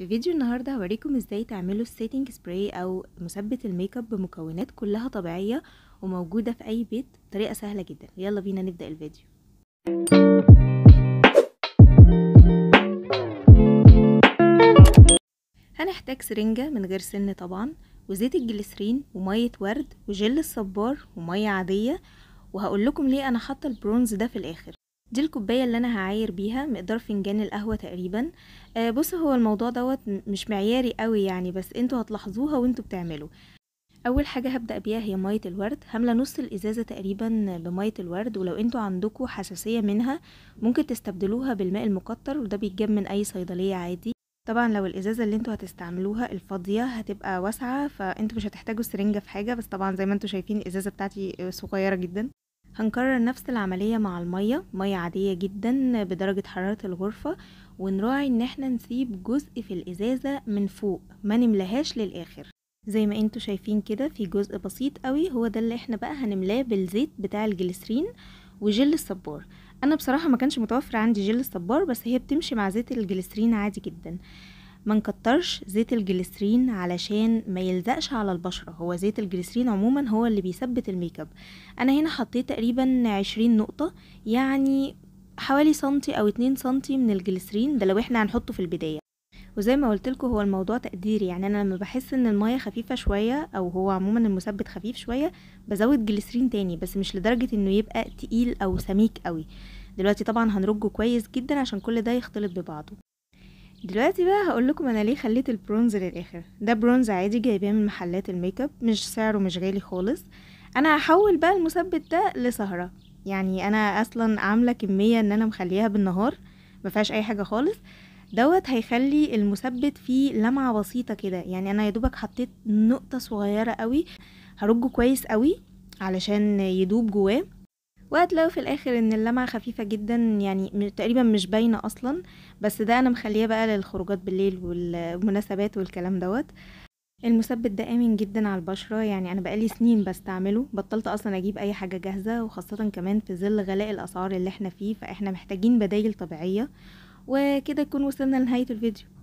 في فيديو النهاردة هوريكم ازاي تعملوا السيتنج سبراي او مثبت الميك اب بمكونات كلها طبيعية وموجودة في اي بيت بطريقة سهلة جدا يلا بينا نبدأ الفيديو هنحتاج سرنجة من غير سن طبعا وزيت الجليسرين ومية ورد وجل الصبار ومية عادية وهقول لكم ليه انا حاطة البرونز ده في الاخر دي الكوبايه اللي انا هعاير بيها مقدار فنجان القهوه تقريبا آه بص هو الموضوع دوت مش معياري قوي يعني بس انتوا هتلاحظوها وانتوا بتعملوا اول حاجه هبدا بيها هي ميه الورد هامله نص الازازه تقريبا بميه الورد ولو انتوا عندكم حساسيه منها ممكن تستبدلوها بالماء المكتر وده بيتجاب من اي صيدليه عادي طبعا لو الازازه اللي انتوا هتستعملوها الفاضيه هتبقى واسعه فانتوا مش هتحتاجوا سرنجه في حاجه بس طبعا زي ما انتوا شايفين الازازه بتاعتي صغيره جدا هنكرر نفس العملية مع المية مية عادية جدا بدرجة حرارة الغرفة ونراعي ان احنا نسيب جزء في الازازة من فوق ما نملهاش للاخر زي ما انتوا شايفين كده في جزء بسيط قوي هو ده اللي احنا بقى هنملاه بالزيت بتاع الجليسرين وجل الصبار انا بصراحة ما كانش متوفر عندي جل الصبار بس هي بتمشي مع زيت الجليسرين عادي جدا ما نكترش زيت الجليسرين علشان ما يلزقش على البشرة هو زيت الجليسرين عموما هو اللي بيثبت الميك اب انا هنا حطيت تقريبا عشرين نقطة يعني حوالي سنتي او اتنين سنتي من الجليسرين ده لو احنا هنحطه في البداية وزي ما لكم هو الموضوع تقديري يعني انا لما بحس ان المية خفيفة شوية او هو عموما المثبت خفيف شوية بزود جليسرين تاني بس مش لدرجة انه يبقى تقيل او سميك قوي دلوقتي طبعا هنرجه كويس جدا عشان كل ده يختلط ببعضه دلوقتي بقى هقول لكم انا ليه خليت البرونز للاخر ده برونز عادي جايباه من محلات الميك اب مش سعره مش غالي خالص انا هحول بقى المثبت ده لسهره يعني انا اصلا عامله كميه ان انا مخليها بالنهار ما فيهاش اي حاجه خالص دوت هيخلي المثبت فيه لمعه بسيطه كده يعني انا يا دوبك حطيت نقطه صغيره قوي هرجه كويس قوي علشان يدوب جواه وهتلاقوا في الاخر ان اللمعة خفيفة جدا يعني تقريبا مش باينة اصلا بس ده انا مخليه بقى للخروجات بالليل والمناسبات والكلام دوت المثبت ده امن جدا على البشره يعني انا بقالي سنين بستعمله بطلت اصلا اجيب اي حاجه جاهزه وخاصه كمان في ظل غلاء الاسعار اللي احنا فيه فاحنا محتاجين بدايل طبيعيه وكده نكون وصلنا لنهايه الفيديو